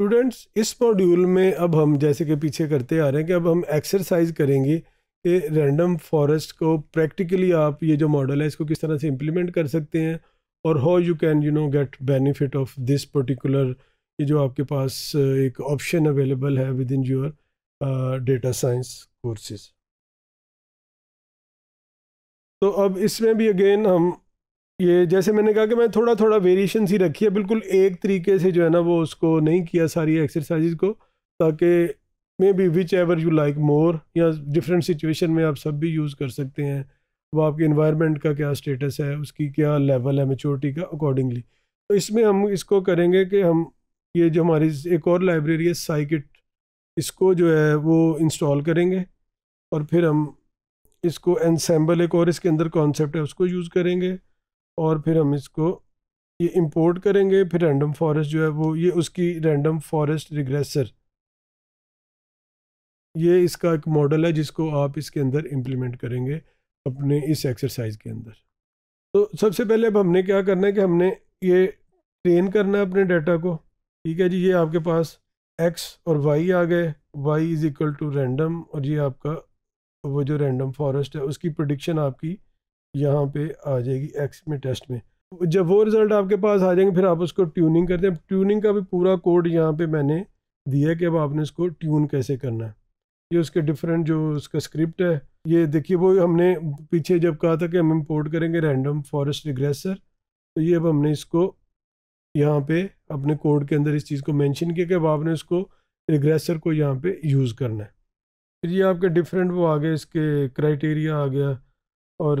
students इस module में अब हम जैसे कि पीछे करते आ रहे हैं कि अब हम एक्सरसाइज करेंगे कि रैंडम फॉरेस्ट को प्रैक्टिकली आप ये जो मॉडल है इसको किस तरह से इम्प्लीमेंट कर सकते हैं और how you can you know get benefit of this particular ये जो आपके पास एक ऑप्शन अवेलेबल है within your data science courses तो अब इसमें भी अगेन हम ये जैसे मैंने कहा कि मैं थोड़ा थोड़ा वेरिएशन ही रखी है बिल्कुल एक तरीके से जो है ना वो उसको नहीं किया सारी एक्सरसाइज को ताकि maybe whichever you like more या डिफरेंट सिचुएशन में आप सब भी यूज़ कर सकते हैं वो आपके इन्वायरमेंट का क्या स्टेटस है उसकी क्या लेवल है मेचोरिटी का अकॉर्डिंगली तो इसमें हम इसको करेंगे कि हम ये जो हमारी एक और लाइब्रेरी है साइकिट इसको जो है वो इंस्टॉल करेंगे और फिर हम इसको एनसेम्बल एक और इसके अंदर कॉन्सेप्ट है उसको यूज़ करेंगे और फिर हम इसको ये इंपोर्ट करेंगे फिर रैंडम फॉरेस्ट जो है वो ये उसकी रैंडम फॉरेस्ट रिग्रेसर ये इसका एक मॉडल है जिसको आप इसके अंदर इम्प्लीमेंट करेंगे अपने इस एक्सरसाइज के अंदर तो सबसे पहले अब हमने क्या करना है कि हमने ये ट्रेन करना है अपने डाटा को ठीक है जी ये आपके पास एक्स और वाई आ गए Y is equal to random और ये आपका वो जो रैंडम फॉरेस्ट है उसकी प्रोडिक्शन आपकी यहाँ पे आ जाएगी एक्स में टेस्ट में जब वो रिज़ल्ट आपके पास आ जाएंगे फिर आप उसको ट्यूनिंग करते हैं ट्यूनिंग का भी पूरा कोड यहाँ पे मैंने दिया है कि अब आपने इसको ट्यून कैसे करना है ये उसके डिफरेंट जो उसका स्क्रिप्ट है ये देखिए वो हमने पीछे जब कहा था कि हम इम्पोर्ट करेंगे रैंडम फॉरेस्ट रिग्रेसर तो ये अब हमने इसको यहाँ पर अपने कोड के अंदर इस चीज़ को मैंशन किया कि अब आपने उसको रिग्रेसर को यहाँ पर यूज़ करना है फिर ये आपके डिफरेंट वो आ गए इसके क्राइटेरिया आ गया और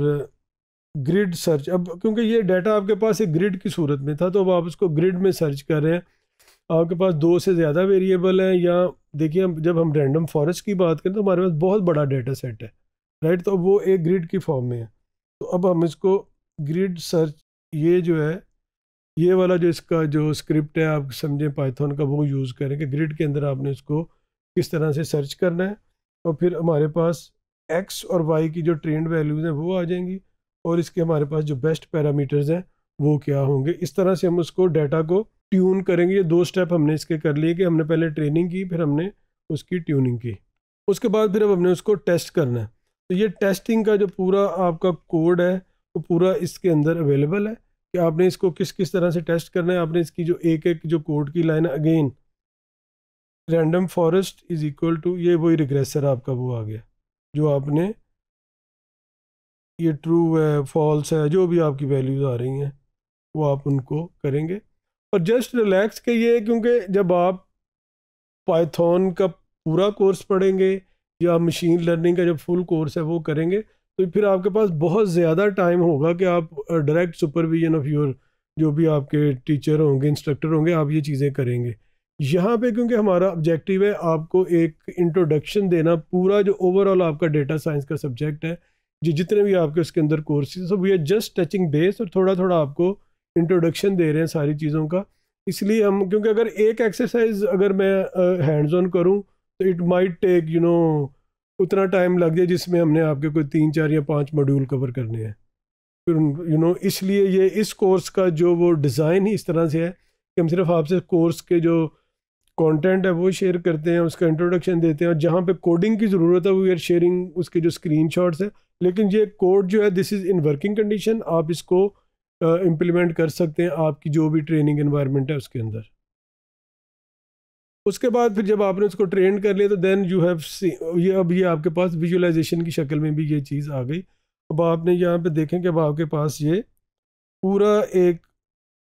ग्रिड सर्च अब क्योंकि ये डाटा आपके पास एक ग्रिड की सूरत में था तो अब आप उसको ग्रिड में सर्च कर रहे हैं आपके पास दो से ज़्यादा वेरिएबल हैं या देखिए जब हम रैंडम फॉरेस्ट की बात करें तो हमारे पास बहुत बड़ा डाटा सेट है राइट तो वो एक ग्रिड की फॉर्म में है तो अब हम इसको ग्रिड सर्च ये जो है ये वाला जो इसका जो स्क्रिप्ट है आप समझें पाइथन का वो यूज़ करें कि ग्रिड के अंदर आपने इसको किस तरह से सर्च करना है और फिर हमारे पास एक्स और वाई की जो ट्रेंड वैल्यूज़ हैं वो आ जाएंगी और इसके हमारे पास जो बेस्ट पैरामीटर्स हैं वो क्या होंगे इस तरह से हम उसको डाटा को ट्यून करेंगे ये दो स्टेप हमने इसके कर लिए कि हमने पहले ट्रेनिंग की फिर हमने उसकी ट्यूनिंग की उसके बाद फिर अब हमने उसको टेस्ट करना है तो ये टेस्टिंग का जो पूरा आपका कोड है वो पूरा इसके अंदर अवेलेबल है कि आपने इसको किस किस तरह से टेस्ट करना है आपने इसकी जो एक एक जो कोड की line again random forest is equal to ये वही रिग्रेसर आपका वो आ गया जो आपने ये ट्रू है फॉल्स है जो भी आपकी वैल्यूज़ आ रही हैं वो आप उनको करेंगे और जस्ट रिलैक्स के ये क्योंकि जब आप पाइथन का पूरा कोर्स पढ़ेंगे या मशीन लर्निंग का जब फुल कोर्स है वो करेंगे तो फिर आपके पास बहुत ज़्यादा टाइम होगा कि आप डायरेक्ट सुपरविजन ऑफ योर जो भी आपके टीचर होंगे इंस्ट्रक्टर होंगे आप ये चीज़ें करेंगे यहाँ पे क्योंकि हमारा ऑब्जेक्टिव है आपको एक इंट्रोडक्शन देना पूरा जो ओवरऑल आपका डेटा साइंस का सब्जेक्ट है जो जितने भी आपके उसके अंदर courses we are just touching base और थोड़ा थोड़ा आपको इंट्रोडक्शन दे रहे हैं सारी चीज़ों का इसलिए हम क्योंकि अगर एक एक्सरसाइज अगर मैं हैंड्स ऑन करूँ तो it might take you know उतना टाइम लग जाए जिसमें हमने आपके कोई तीन चार या पाँच मॉड्यूल कवर करने हैं फिर यू नो इसलिए ये इस कोर्स का जो वो डिज़ाइन ही इस तरह से है कि हम सिर्फ आपसे कोर्स के जो कंटेंट है वो शेयर करते हैं उसका इंट्रोडक्शन देते हैं और जहाँ पे कोडिंग की ज़रूरत है वो वी आर शेयरिंग उसके जो स्क्रीनशॉट्स है लेकिन ये कोड जो है this is in working condition आप इसको इम्प्लीमेंट uh, कर सकते हैं आपकी जो भी ट्रेनिंग इन्वायरमेंट है उसके अंदर उसके बाद फिर जब आपने उसको ट्रेन कर लिया तो देन यू हैव ये अब ये आपके पास विजुलाइजेशन की शक्ल में भी ये चीज़ आ गई अब आपने यहाँ पे देखें कि अब आपके पास ये पूरा एक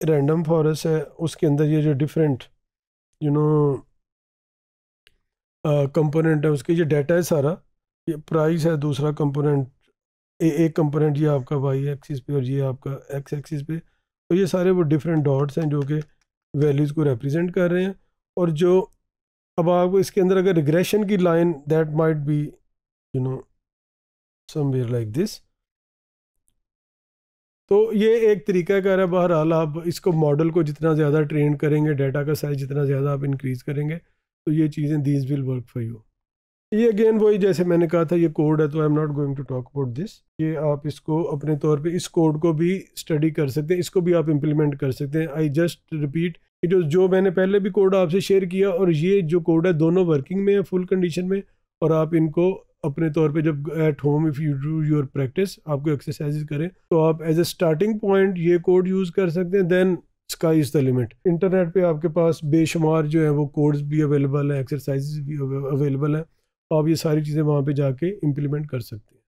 रैंडम फॉरेस्ट है उसके अंदर ये जो डिफरेंट यू नो कंपोनेंट है उसके ये डाटा है सारा ये प्राइस है दूसरा कंपोनेंट ए, एक कंपोनेंट ये आपका वाई एक्सिस पे और ये आपका एक्स एक्सिस पे तो ये सारे वो डिफरेंट डॉट्स हैं जो कि वैल्यूज़ को रिप्रेजेंट कर रहे हैं और जो अब आपको इसके अंदर अगर रिग्रेशन की line that might be you know somewhere like this तो ये एक तरीका कर है बहरहाल आप इसको मॉडल को जितना ज़्यादा ट्रेन करेंगे डाटा का साइज जितना ज़्यादा आप इंक्रीज़ करेंगे तो ये चीज़ें these will work for you ये अगेन वही जैसे मैंने कहा था ये कोड है तो I am not going to talk about this ये आप इसको अपने तौर पे इस कोड को भी स्टडी कर सकते हैं इसको भी आप इम्प्लीमेंट कर सकते हैं I just repeat it was जो मैंने पहले भी कोड आपसे शेयर किया और ये जो कोड है दोनों वर्किंग में है फुल कंडीशन में और आप इनको अपने तौर पे जब at home if you do your practice आपको एक्सरसाइज करें तो आप एज ए स्टार्टिंग पॉइंट ये कोड यूज़ कर सकते हैं then sky is the limit internet पे आपके पास बेशुमार जो है वो कोड्स भी अवेलेबल हैं एक्सरसाइज भी अवेलेबल हैं तो आप ये सारी चीज़ें वहाँ पे जाके इम्प्लीमेंट कर सकते हैं